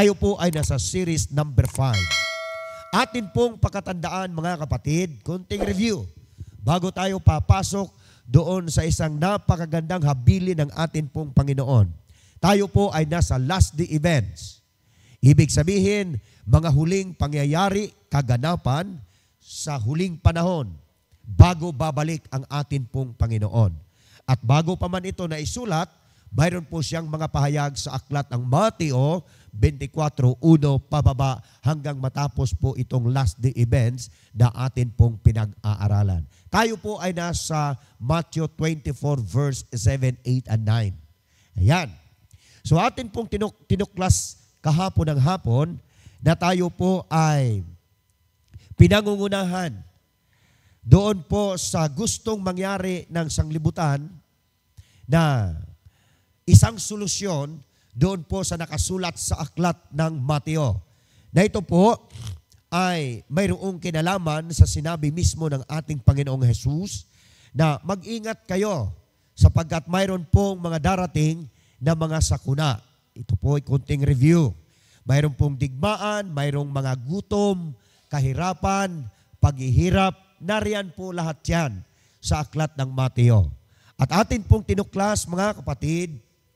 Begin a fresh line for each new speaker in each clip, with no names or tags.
Tayo po ay nasa series number 5. Atin pong pakatandaan mga kapatid, konting review bago tayo papasok doon sa isang napakagandang habili ng atin pong Panginoon. Tayo po ay nasa last day events. Ibig sabihin, mga huling pangyayari, kaganapan sa huling panahon bago babalik ang atin pong Panginoon. At bago pa man ito na isulat, mayroon po siyang mga pahayag sa aklat ng Mateo 24.1 pababa hanggang matapos po itong last day events na atin pong pinag-aaralan. Tayo po ay nasa Matthew 24 verse 7, 8, and 9. Ayan. So atin pong tinuk tinuklas kahapon ng hapon na tayo po ay pinangungunahan doon po sa gustong mangyari ng sanglibutan na isang solusyon doon po sa nakasulat sa aklat ng Mateo. Na ito po ay mayroong kinalaman sa sinabi mismo ng ating Panginoong Hesus na mag-ingat kayo sapagkat mayroon pong mga darating na mga sakuna. Ito po ay kunting review. Mayroon pong digmaan, mayroong mga gutom, kahirapan, paghihirap, nariyan po lahat yan sa aklat ng Mateo. At atin pong tinuklas mga kapatid,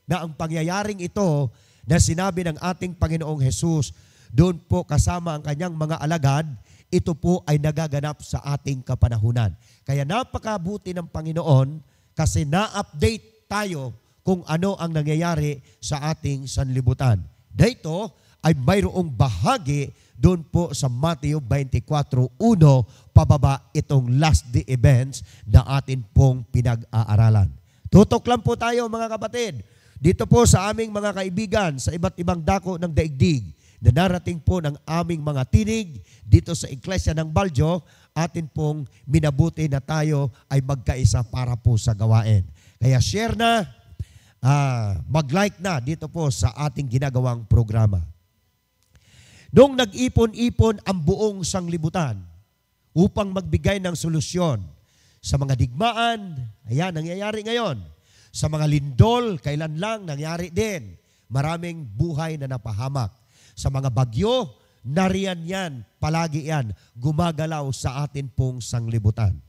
na ang pangyayaring ito na sinabi ng ating Panginoong Hesus, doon po kasama ang kanyang mga alagad, ito po ay nagaganap sa ating kapanahunan. Kaya napakabuti ng Panginoon kasi na-update tayo kung ano ang nangyayari sa ating sanlibutan. Dito ay mayroong bahagi doon po sa Matthew 24.1 pababa itong last day events na atin pong pinag-aaralan. Tutok lang po tayo mga kapatid dito po sa aming mga kaibigan sa iba't ibang dako ng daigdig na narating po ng aming mga tinig dito sa Iglesia ng Baljo, atin pong minabuti na tayo ay magkaisa para po sa gawain. Kaya share na, uh, mag-like na dito po sa ating ginagawang programa. Noong nag-ipon-ipon ang buong sanglibutan upang magbigay ng solusyon sa mga digmaan, ayan, nangyayari ngayon sa mga lindol, kailan lang nangyari din. Maraming buhay na napahamak. Sa mga bagyo, nariyan yan, palagi yan, gumagalaw sa atin pong sanglibutan.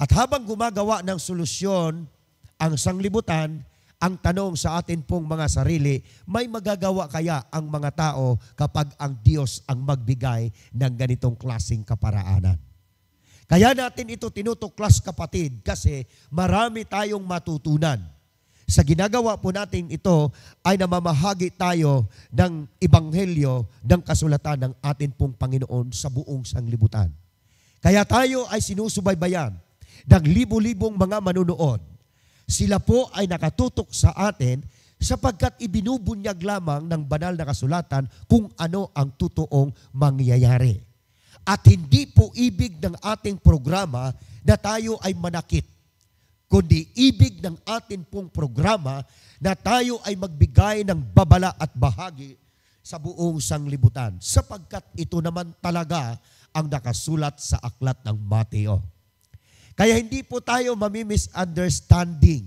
At habang gumagawa ng solusyon ang sanglibutan, ang tanong sa atin pong mga sarili, may magagawa kaya ang mga tao kapag ang Diyos ang magbigay ng ganitong klasing kaparaanan? Kaya natin ito tinutuklas kapatid kasi marami tayong matutunan. Sa ginagawa po natin ito ay namamahagi tayo ng ibanghelyo ng kasulatan ng atin pong Panginoon sa buong sanglibutan. Kaya tayo ay sinusubaybayan ng libu-libong mga manunood. Sila po ay nakatutok sa atin sapagkat ibinubunyag lamang ng banal na kasulatan kung ano ang totoong mangyayari. At hindi po ibig ng ating programa na tayo ay manakit kundi ibig ng atin pong programa na tayo ay magbigay ng babala at bahagi sa buong sanglibutan sapagkat ito naman talaga ang nakasulat sa aklat ng Mateo. Kaya hindi po tayo mamimisunderstanding.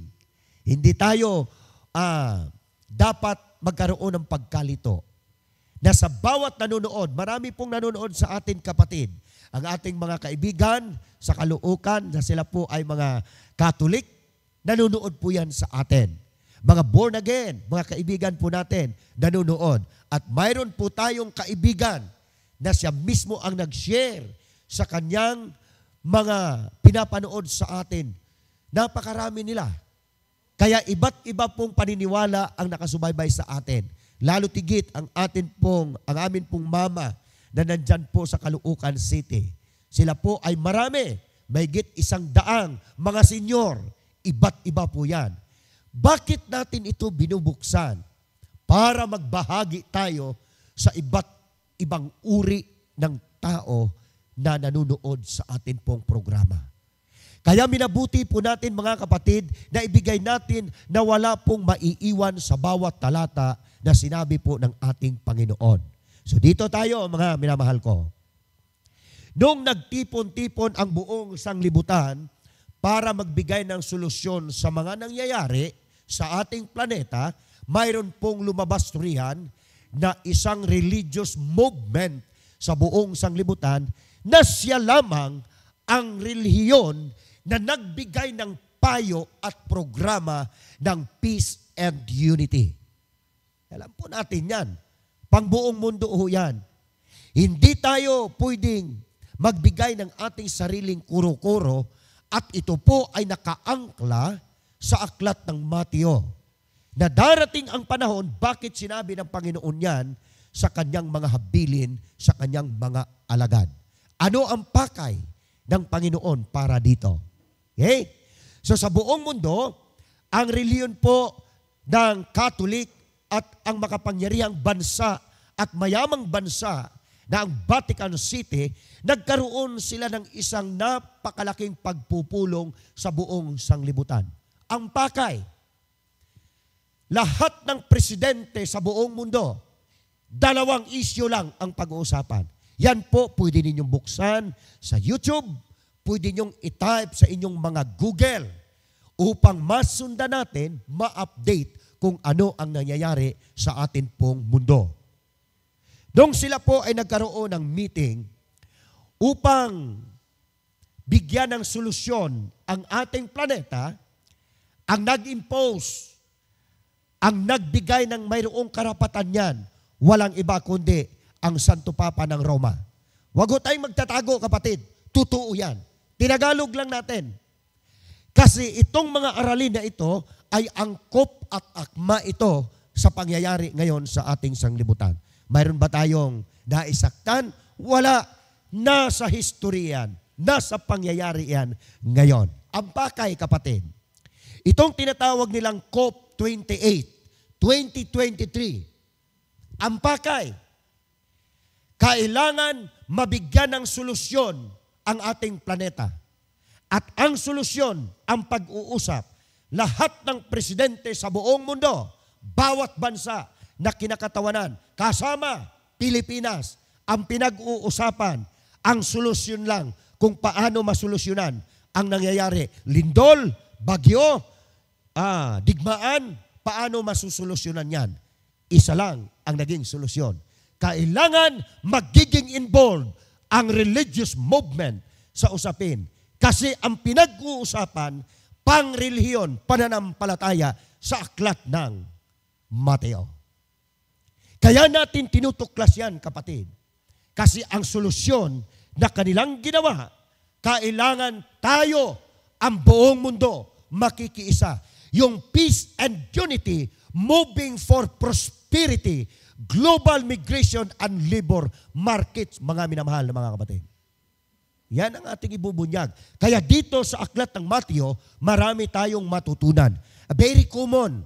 Hindi tayo ah, dapat magkaroon ng pagkalito na sa bawat nanonood, marami pong nanonood sa atin kapatid, ang ating mga kaibigan sa kaluukan na sila po ay mga Catholic, nanonood po yan sa atin. Mga born again, mga kaibigan po natin, nanonood. At mayroon po tayong kaibigan na siya mismo ang nag-share sa kanyang mga pinapanood sa atin. Napakarami nila. Kaya iba't iba pong paniniwala ang nakasubaybay sa atin. Lalo tigit ang atin pong, ang amin pong mama na nandyan po sa Kaluukan City. Sila po ay marami may Mahigit isang daang mga senyor. Iba't iba po yan. Bakit natin ito binubuksan? Para magbahagi tayo sa iba't ibang uri ng tao na nanonood sa atin pong programa. Kaya minabuti po natin mga kapatid na ibigay natin na wala pong maiiwan sa bawat talata na sinabi po ng ating Panginoon. So dito tayo mga minamahal ko. Noong nagtipon-tipon ang buong sanglibutan para magbigay ng solusyon sa mga nangyayari sa ating planeta, mayroon pong lumabas riyan na isang religious movement sa buong sanglibutan na siya lamang ang relihiyon na nagbigay ng payo at programa ng peace and unity. Alam po natin yan. Pangbuong mundo ho yan. Hindi tayo pwedeng magbigay ng ating sariling kuro-kuro at ito po ay nakaangkla sa aklat ng Mateo na darating ang panahon bakit sinabi ng Panginoon yan sa kanyang mga habilin, sa kanyang mga alagad. Ano ang pakay ng Panginoon para dito? Okay? So sa buong mundo, ang reliyon po ng Catholic at ang makapangyarihang bansa at mayamang bansa ng Vatican City, nagkaroon sila ng isang napakalaking pagpupulong sa buong sanglibutan. Ang pakay, lahat ng presidente sa buong mundo, dalawang isyo lang ang pag-uusapan. Yan po, pwede ninyong buksan sa YouTube, pwede ninyong itype sa inyong mga Google upang masundan natin, ma-update kung ano ang nangyayari sa atin pong mundo. Doon sila po ay nagkaroon ng meeting upang bigyan ng solusyon ang ating planeta, ang nag-impose, ang nagbigay ng mayroong karapatan niyan, walang iba kundi ang Santo Papa ng Roma. Huwag ho tayong magtatago kapatid, totoo yan. Tinagalog lang natin. Kasi itong mga aralin na ito ay angkop at akma ito sa pangyayari ngayon sa ating sanglibutan. Mayroon ba tayong naisaktan? Wala. Nasa historian. Nasa pangyayari yan ngayon. Ang pakay, kapatid, itong tinatawag nilang COP28, 2023, ang pakay, kailangan mabigyan ng solusyon ang ating planeta. At ang solusyon, ang pag-uusap, lahat ng presidente sa buong mundo, bawat bansa, na kinakatawanan. Kasama, Pilipinas, ang pinag-uusapan, ang solusyon lang kung paano masolusyunan ang nangyayari. Lindol, bagyo, ah, digmaan, paano masusolusyonan yan? Isa lang ang naging solusyon. Kailangan magiging involved ang religious movement sa usapin. Kasi ang pinag-uusapan, pang-relihiyon, pananampalataya sa aklat ng Mateo. Kaya natin tinutuklas yan, kapatid. Kasi ang solusyon na kanilang ginawa, kailangan tayo, ang buong mundo, makikiisa. Yung peace and unity, moving for prosperity, global migration and labor markets, mga minamahal na mga kapatid. Yan ang ating ibubunyag. Kaya dito sa aklat ng Mateo, marami tayong matutunan. Very common.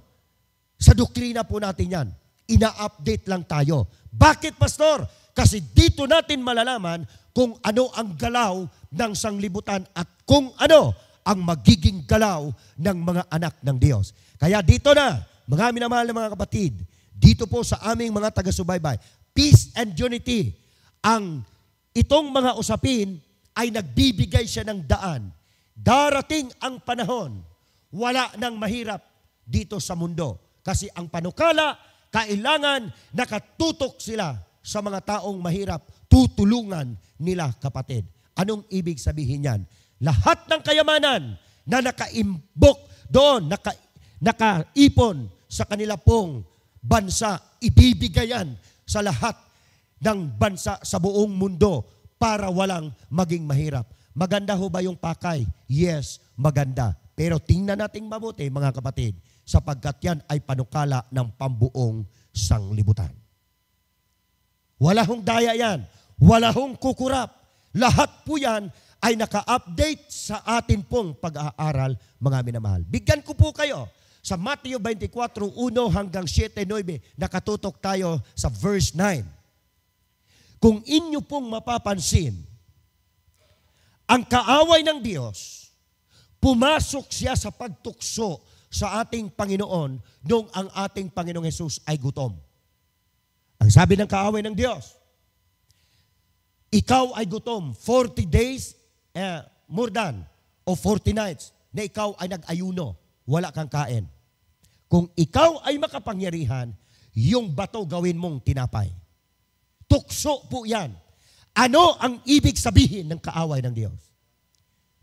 Sa doktrina po natin yan ina-update lang tayo. Bakit, Pastor? Kasi dito natin malalaman kung ano ang galaw ng sanglibutan at kung ano ang magiging galaw ng mga anak ng Diyos. Kaya dito na, mga minamahal na mga kapatid, dito po sa aming mga taga-subaybay, peace and unity, ang itong mga usapin ay nagbibigay siya ng daan. Darating ang panahon, wala nang mahirap dito sa mundo. Kasi ang panukala kailangan nakatutok sila sa mga taong mahirap. Tutulungan nila, kapatid. Anong ibig sabihin niyan? Lahat ng kayamanan na nakaimbok doon, naka, nakaipon sa kanila pong bansa, ibibigayan sa lahat ng bansa sa buong mundo para walang maging mahirap. Maganda ho ba yung pakay? Yes, maganda. Pero tingnan natin mabuti mga kapatid sapagkat yan ay panukala ng pambuong sanglibutan. Wala hong daya yan. Wala hong kukurap. Lahat po yan ay naka-update sa atin pong pag-aaral, mga minamahal. Bigyan ko po kayo sa Matthew 24:1 hanggang 7:9, nakatutok tayo sa verse 9. Kung inyo pong mapapansin, ang kaaway ng Diyos, pumasok siya sa pagtukso sa ating Panginoon nung ang ating Panginoong Hesus ay gutom. Ang sabi ng kaaway ng Diyos, ikaw ay gutom 40 days, eh, more than, o 40 nights, na ikaw ay nag-ayuno, wala kang kain. Kung ikaw ay makapangyarihan, yung bato gawin mong tinapay. Tukso po yan. Ano ang ibig sabihin ng kaaway ng Diyos?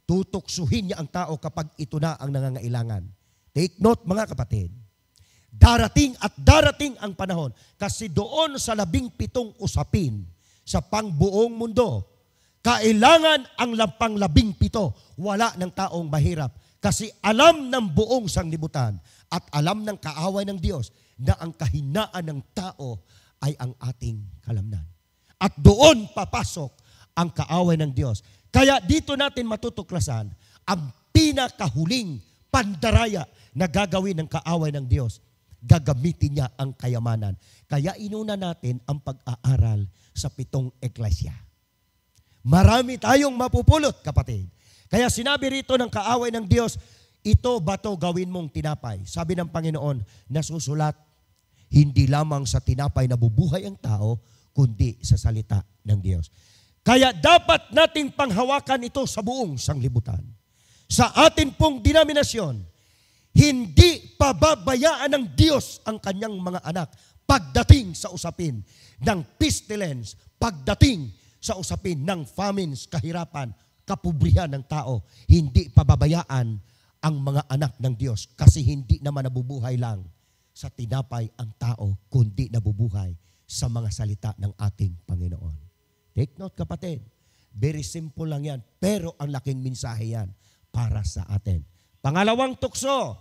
Tutuksuhin niya ang tao kapag ito na ang nangangailangan. Take note mga kapatid, darating at darating ang panahon kasi doon sa labing pitong usapin sa pangbuong mundo, kailangan ang lampang labing pito, wala ng taong mahirap. Kasi alam ng buong sanglibutan at alam ng kaaway ng Diyos na ang kahinaan ng tao ay ang ating kalamnan. At doon papasok ang kaaway ng Diyos. Kaya dito natin matutuklasan ang pinakahuling pandaraya na gagawin ng kaaway ng Diyos, gagamitin niya ang kayamanan. Kaya inuna natin ang pag-aaral sa pitong eklesya. Marami tayong mapupulot, kapatid. Kaya sinabi rito ng kaaway ng Diyos, ito bato gawin mong tinapay. Sabi ng Panginoon, nasusulat, hindi lamang sa tinapay na bubuhay ang tao, kundi sa salita ng Diyos. Kaya dapat nating panghawakan ito sa buong sanglibutan sa atin pong denominasyon, hindi pababayaan ng Diyos ang kanyang mga anak pagdating sa usapin ng pestilence, pagdating sa usapin ng famines, kahirapan, kapubrihan ng tao. Hindi pababayaan ang mga anak ng Diyos kasi hindi naman nabubuhay lang sa tinapay ang tao, kundi nabubuhay sa mga salita ng ating Panginoon. Take note kapatid, very simple lang yan, pero ang laking minsahe yan para sa atin. Pangalawang tukso,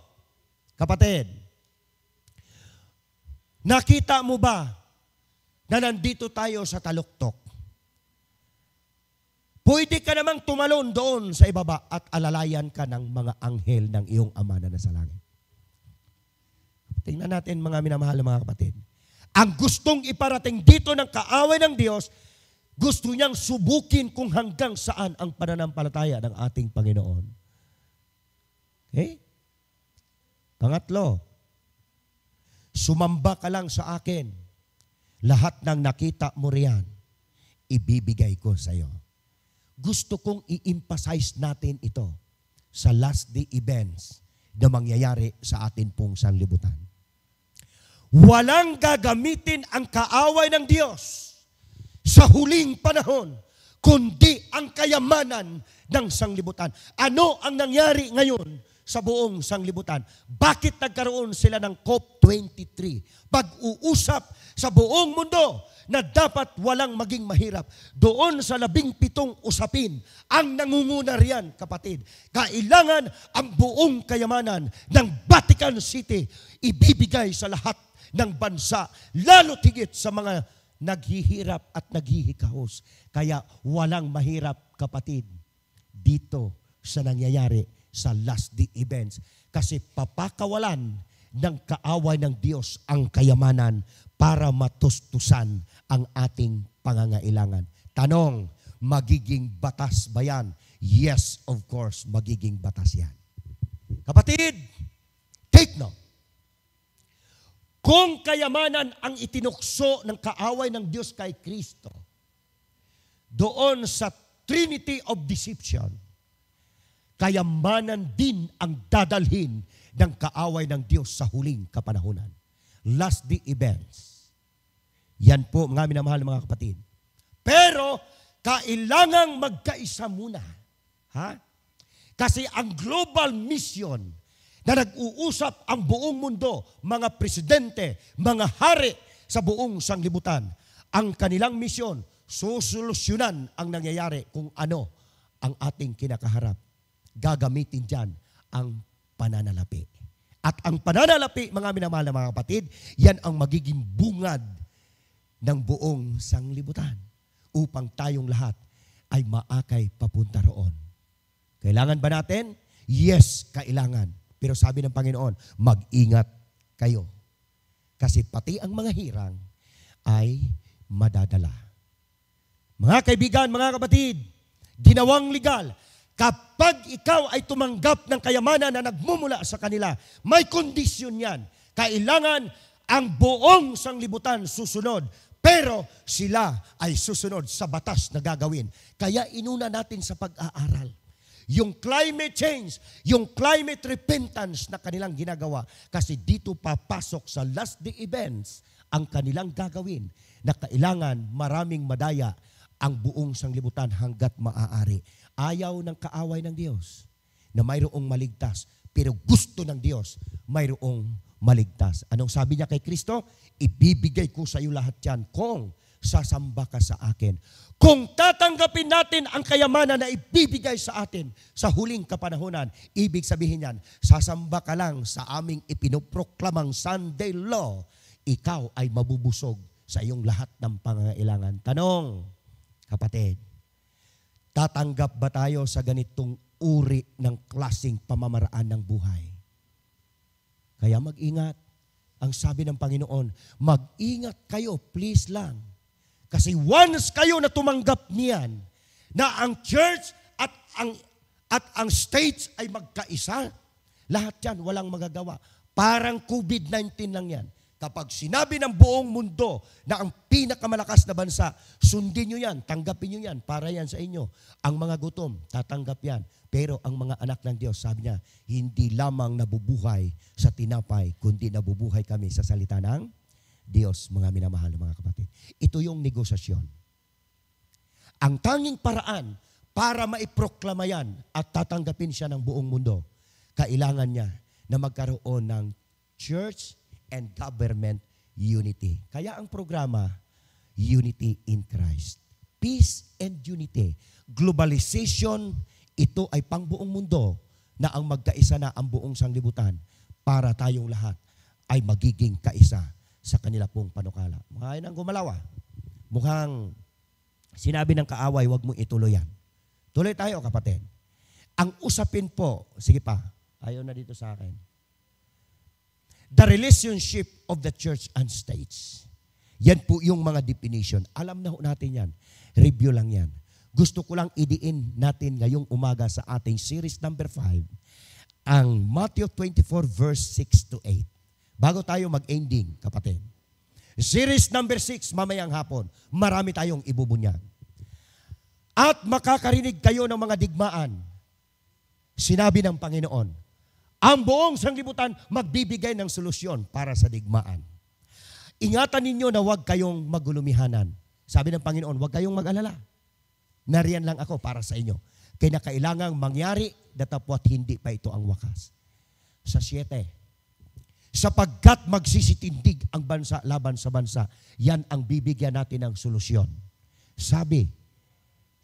kapatid, nakita mo ba na nandito tayo sa taluktok? Pwede ka namang tumalon doon sa ibaba at alalayan ka ng mga anghel ng iyong ama na nasa langit. Tingnan natin mga minamahal na mga kapatid. Ang gustong iparating dito ng kaaway ng Diyos gusto niyang subukin kung hanggang saan ang pananampalataya ng ating Panginoon. Okay? Pangatlo, sumamba ka lang sa akin. Lahat ng nakita mo riyan, ibibigay ko sa iyo. Gusto kong i-emphasize natin ito sa last day events na mangyayari sa atin pong sanlibutan. Walang gagamitin ang kaaway ng Diyos sa huling panahon, kundi ang kayamanan ng sanglibutan. Ano ang nangyari ngayon sa buong sanglibutan? Bakit nagkaroon sila ng COP23? Pag-uusap sa buong mundo na dapat walang maging mahirap. Doon sa labing pitong usapin, ang nangunguna riyan, kapatid. Kailangan ang buong kayamanan ng Vatican City ibibigay sa lahat ng bansa, lalo tigit sa mga naghihirap at naghihikahos. Kaya walang mahirap, kapatid, dito sa nangyayari sa last day events. Kasi papakawalan ng kaaway ng Diyos ang kayamanan para matustusan ang ating pangangailangan. Tanong, magiging batas ba yan? Yes, of course, magiging batas yan. Kapatid, take note. Kung kayamanan ang itinukso ng kaaway ng Diyos kay Kristo, doon sa Trinity of Deception, kayamanan din ang dadalhin ng kaaway ng Diyos sa huling kapanahunan. Last the events. Yan po, mga minamahal mga kapatid. Pero, kailangang magkaisa muna. Ha? Kasi ang global mission na nag-uusap ang buong mundo, mga presidente, mga hari sa buong sanglibutan. Ang kanilang misyon, susolusyonan ang nangyayari kung ano ang ating kinakaharap. Gagamitin dyan ang pananalapi. At ang pananalapi, mga minamahal na mga kapatid, yan ang magiging bungad ng buong sanglibutan upang tayong lahat ay maakay papunta roon. Kailangan ba natin? Yes, kailangan. Pero sabi ng Panginoon, mag-ingat kayo. Kasi pati ang mga hirang ay madadala. Mga kaibigan, mga kapatid, ginawang legal, kapag ikaw ay tumanggap ng kayamanan na nagmumula sa kanila, may kondisyon yan. Kailangan ang buong sanglibutan susunod pero sila ay susunod sa batas na gagawin. Kaya inuna natin sa pag-aaral. Yung climate change, yung climate repentance na kanilang ginagawa. Kasi dito papasok sa last day events ang kanilang gagawin na kailangan maraming madaya ang buong sanglibutan hanggat maaari. Ayaw ng kaaway ng Diyos na mayroong maligtas, pero gusto ng Diyos mayroong maligtas. Anong sabi niya kay Kristo? Ibibigay ko sa iyo lahat yan kung sasamba ka sa akin. Kung tatanggapin natin ang kayamanan na ibibigay sa atin sa huling kapanahonan, ibig sabihin yan, sasamba ka lang sa aming ipinoproklamang Sunday law, ikaw ay mabubusog sa iyong lahat ng pangangailangan. Tanong, kapatid, tatanggap ba tayo sa ganitong uri ng klasing pamamaraan ng buhay? Kaya mag-ingat. Ang sabi ng Panginoon, mag-ingat kayo, please lang kasi once kayo na tumanggap niyan, na ang church at ang at ang states ay magkaisa, lahat yan walang magagawa. Parang COVID-19 lang yan. Kapag sinabi ng buong mundo na ang pinakamalakas na bansa, sundin nyo yan, tanggapin nyo yan, para yan sa inyo. Ang mga gutom, tatanggap yan. Pero ang mga anak ng Diyos, sabi niya, hindi lamang nabubuhay sa tinapay, kundi nabubuhay kami sa salita ng Diyos, mga minamahal na mga kapatid. Ito yung negosasyon. Ang tanging paraan para maiproklama yan at tatanggapin siya ng buong mundo, kailangan niya na magkaroon ng church and government unity. Kaya ang programa, Unity in Christ. Peace and unity. Globalization, ito ay pangbuong mundo na ang magkaisa na ang buong sanglibutan para tayong lahat ay magiging kaisa sa kanila pong panukala. Mukha ng gumalawa. Ah. Mukhang sinabi ng kaaway, huwag mo ituloy yan. Tuloy tayo kapatid. Ang usapin po, sige pa, ayaw na dito sa akin. The relationship of the church and states. Yan po yung mga definition. Alam na natin yan. Review lang yan. Gusto ko lang idiin natin ngayong umaga sa ating series number 5, ang Matthew 24 verse 6 to 8. Bago tayo mag-ending, kapatid. Series number 6, mamayang hapon, marami tayong ibubunyag. At makakarinig kayo ng mga digmaan. Sinabi ng Panginoon, ang buong sanglibutan magbibigay ng solusyon para sa digmaan. Ingatan ninyo na huwag kayong magulumihanan. Sabi ng Panginoon, huwag kayong mag-alala. Nariyan lang ako para sa inyo. Kaya na kailangang mangyari datapwat hindi pa ito ang wakas. Sa siyete, sapagkat magsisitindig ang bansa laban sa bansa. Yan ang bibigyan natin ng solusyon. Sabi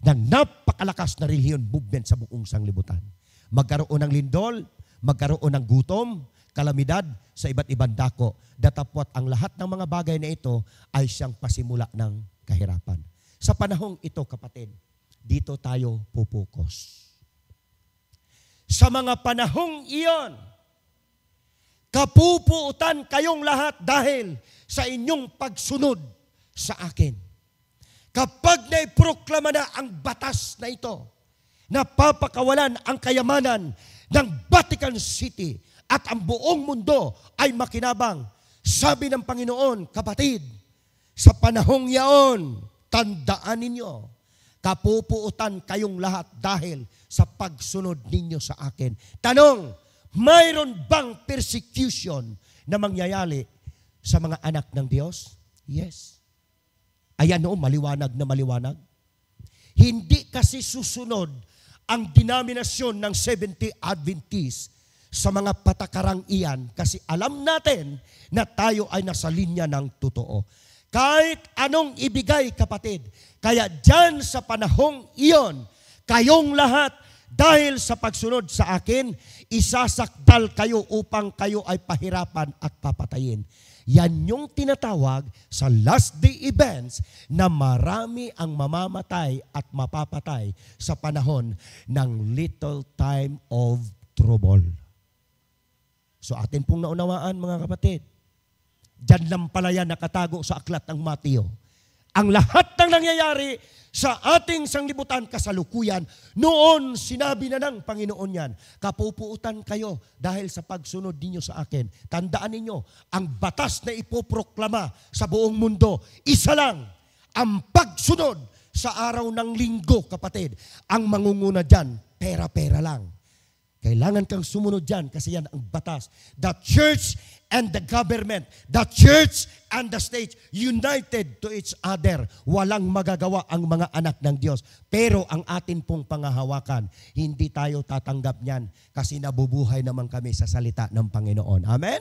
ng napakalakas na reliyon movement sa buong sanglibutan. Magkaroon ng lindol, magkaroon ng gutom, kalamidad sa iba't ibang dako. Datapwat ang lahat ng mga bagay na ito ay siyang pasimula ng kahirapan. Sa panahong ito, kapatid, dito tayo pupukos. Sa mga panahong iyon, Kapupuutan kayong lahat dahil sa inyong pagsunod sa akin. Kapag naiproklama na ang batas na ito, napapakawalan ang kayamanan ng Vatican City at ang buong mundo ay makinabang. Sabi ng Panginoon, kapatid, sa panahong yaon, tandaan ninyo, kapupuutan kayong lahat dahil sa pagsunod ninyo sa akin. Tanong, mayroon bang persecution na mangyayali sa mga anak ng Diyos? Yes. Ayan noon, maliwanag na maliwanag. Hindi kasi susunod ang denominasyon ng 70 Adventists sa mga patakarang iyan kasi alam natin na tayo ay nasa linya ng totoo. Kahit anong ibigay kapatid, kaya dyan sa panahong iyon, kayong lahat dahil sa pagsunod sa akin, isasakdal kayo upang kayo ay pahirapan at papatayin. Yan yung tinatawag sa last day events na marami ang mamamatay at mapapatay sa panahon ng little time of trouble. So atin pong naunawaan mga kapatid, dyan lang pala yan nakatago sa aklat ng Mateo ang lahat ng nangyayari sa ating sanglibutan kasalukuyan. Noon, sinabi na ng Panginoon yan, kapupuutan kayo dahil sa pagsunod ninyo sa akin. Tandaan ninyo, ang batas na ipoproklama sa buong mundo, isa lang, ang pagsunod sa araw ng linggo, kapatid. Ang mangunguna dyan, pera-pera lang. Kailangan kang sumunod dyan kasi yan ang batas. The church and the government, the church and the state, united to each other. Walang magagawa ang mga anak ng Diyos. Pero ang atin pong pangahawakan, hindi tayo tatanggap niyan kasi nabubuhay naman kami sa salita ng Panginoon. Amen?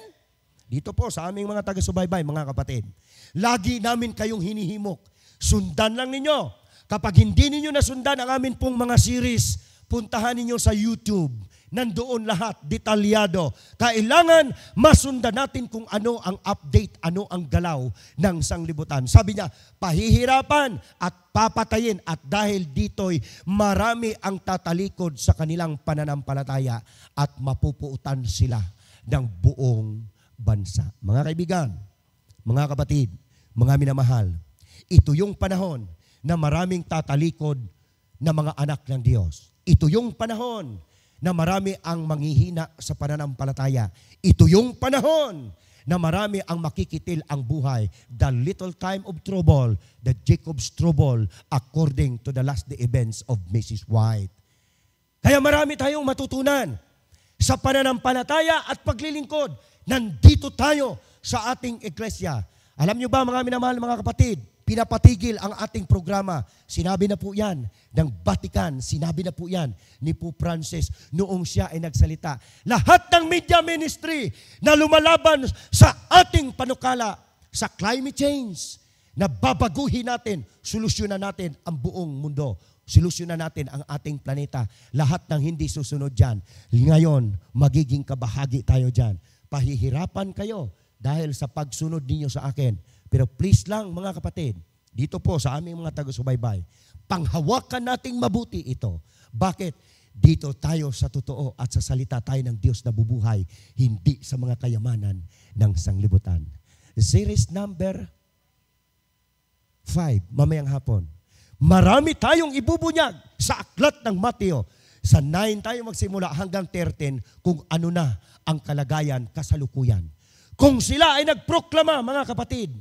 Dito po sa aming mga taga-subaybay, mga kapatid, lagi namin kayong hinihimok. Sundan lang ninyo. Kapag hindi ninyo nasundan ang amin pong mga series, puntahan ninyo sa YouTube Nandoon lahat, detalyado. Kailangan masundan natin kung ano ang update, ano ang galaw ng sanglibutan. Sabi niya, pahihirapan at papatayin at dahil dito'y marami ang tatalikod sa kanilang pananampalataya at mapupuutan sila ng buong bansa. Mga kaibigan, mga kapatid, mga minamahal, ito yung panahon na maraming tatalikod na mga anak ng Diyos. Ito yung panahon na marami ang manghihina sa pananampalataya. Ito yung panahon na marami ang makikitil ang buhay. The little time of trouble, the Jacob's trouble, according to the last day events of Mrs. White. Kaya marami tayong matutunan sa pananampalataya at paglilingkod. Nandito tayo sa ating iglesia. Alam niyo ba mga minamahal mga kapatid, pinapatigil ang ating programa. Sinabi na po yan ng Vatican. Sinabi na po yan ni Pope Francis noong siya ay nagsalita. Lahat ng media ministry na lumalaban sa ating panukala sa climate change na babaguhin natin, solusyonan natin ang buong mundo. Solusyonan natin ang ating planeta. Lahat ng hindi susunod dyan. Ngayon, magiging kabahagi tayo dyan. Pahihirapan kayo dahil sa pagsunod ninyo sa akin pero please lang mga kapatid, dito po sa aming mga taga-subaybay, panghawakan nating mabuti ito. Bakit? Dito tayo sa totoo at sa salita tayo ng Diyos na bubuhay, hindi sa mga kayamanan ng sanglibutan. Series number 5, mamayang hapon. Marami tayong ibubunyag sa aklat ng Mateo. Sa 9 tayo magsimula hanggang 13 kung ano na ang kalagayan kasalukuyan. Kung sila ay nagproklama, mga kapatid,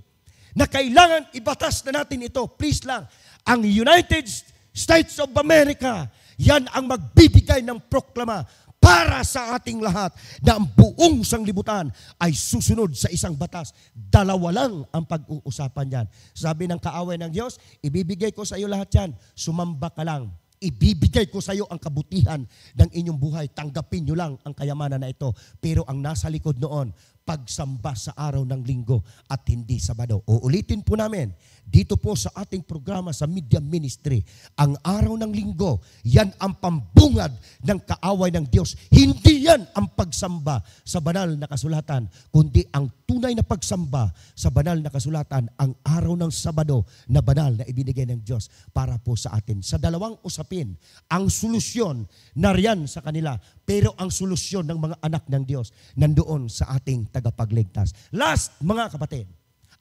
na kailangan ibatas na natin ito. Please lang, ang United States of America, yan ang magbibigay ng proklama para sa ating lahat na ang buong sanglibutan ay susunod sa isang batas. Dalawa lang ang pag-uusapan yan. Sabi ng kaaway ng Diyos, ibibigay ko sa iyo lahat yan, sumamba ka lang. Ibibigay ko sa iyo ang kabutihan ng inyong buhay. Tanggapin niyo lang ang kayamanan na ito. Pero ang nasa likod noon, pagsamba sa araw ng linggo at hindi Sabado. Uulitin po namin, dito po sa ating programa sa Media Ministry, ang araw ng linggo, yan ang pambungad ng kaaway ng Diyos. Hindi yan ang pagsamba sa banal na kasulatan, kundi ang tunay na pagsamba sa banal na kasulatan, ang araw ng Sabado na banal na ibinigay ng Diyos para po sa atin. Sa dalawang usapin, ang solusyon nariyan sa kanila, pero ang solusyon ng mga anak ng Diyos nandoon sa ating tagapagligtas. Last, mga kapatid,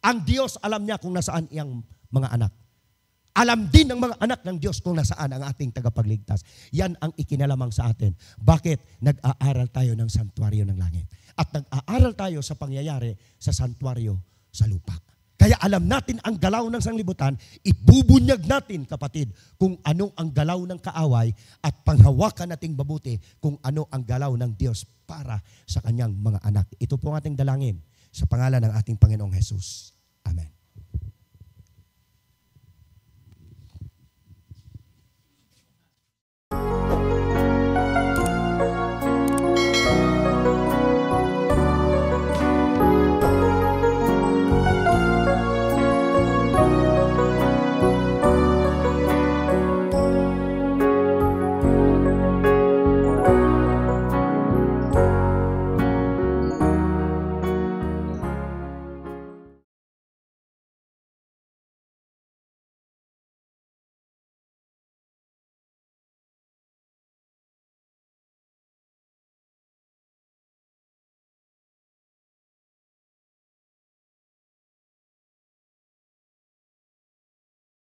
ang Diyos alam niya kung nasaan iyang mga anak. Alam din ng mga anak ng Diyos kung nasaan ang ating tagapagligtas. Yan ang ikinalamang sa atin. Bakit? Nag-aaral tayo ng santuario ng langit. At nag-aaral tayo sa pangyayari sa santuario sa lupa. Kaya alam natin ang galaw ng sanglibutan, ibubunyag natin kapatid kung ano ang galaw ng kaaway at panghawakan nating mabuti kung ano ang galaw ng Diyos para sa kanyang mga anak. Ito po ang ating dalangin. Sa pangalan ng ating Panginoong Jesus. Amen.